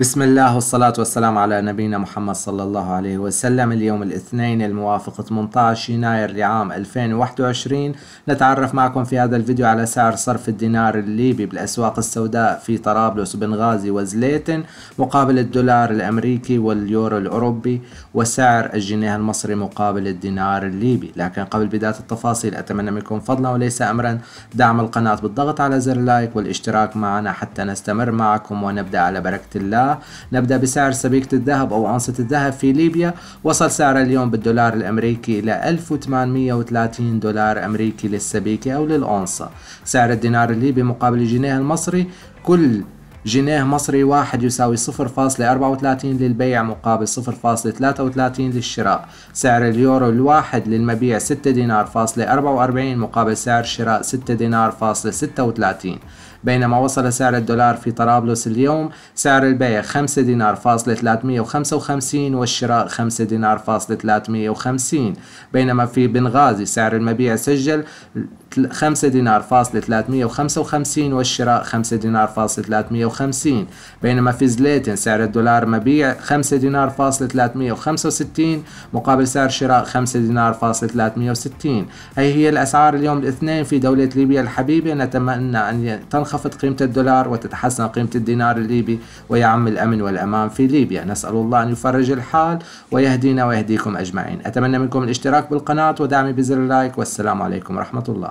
بسم الله والصلاة والسلام على نبينا محمد صلى الله عليه وسلم اليوم الاثنين الموافق 18 يناير لعام 2021 نتعرف معكم في هذا الفيديو على سعر صرف الدينار الليبي بالأسواق السوداء في طرابلس وبنغازي وزليتن مقابل الدولار الأمريكي واليورو الأوروبي وسعر الجنيه المصري مقابل الدينار الليبي لكن قبل بداية التفاصيل أتمنى منكم فضلا وليس أمرا دعم القناة بالضغط على زر لايك والاشتراك معنا حتى نستمر معكم ونبدأ على بركة الله نبدأ بسعر سبيكة الذهب أو أنصة الذهب في ليبيا وصل سعر اليوم بالدولار الأمريكي إلى 1830 دولار أمريكي للسبيكة أو للأنصة سعر الدينار الليبي مقابل الجنيه المصري كل جنيه مصري واحد يساوي 0.34 للبيع مقابل 0.33 للشراء سعر اليورو الواحد للمبيع 6 دينار فاصلة 44 مقابل سعر الشراء 6 دينار فاصلة 36 بينما وصل سعر الدولار في طرابلس اليوم سعر البيع 5 دينار فاصلة 355 والشراء 5 دينار فاصلة 350 بينما في بنغازي سعر المبيع سجل 5 دينار فاصلة 355 والشراء 5 دينار فاصلة 350 وخمسين بينما في زليتن سعر الدولار مبيع خمسة دينار فاصل وستين مقابل سعر شراء خمسة دينار فاصل وستين هي هي الأسعار اليوم الاثنين في دولة ليبيا الحبيبة نتمنى أن تنخفض قيمة الدولار وتتحسن قيمة الدينار الليبي ويعم الأمن والأمان في ليبيا نسأل الله أن يفرج الحال ويهدينا ويهديكم أجمعين أتمنى منكم الاشتراك بالقناة ودعمي بزر اللايك والسلام عليكم ورحمة الله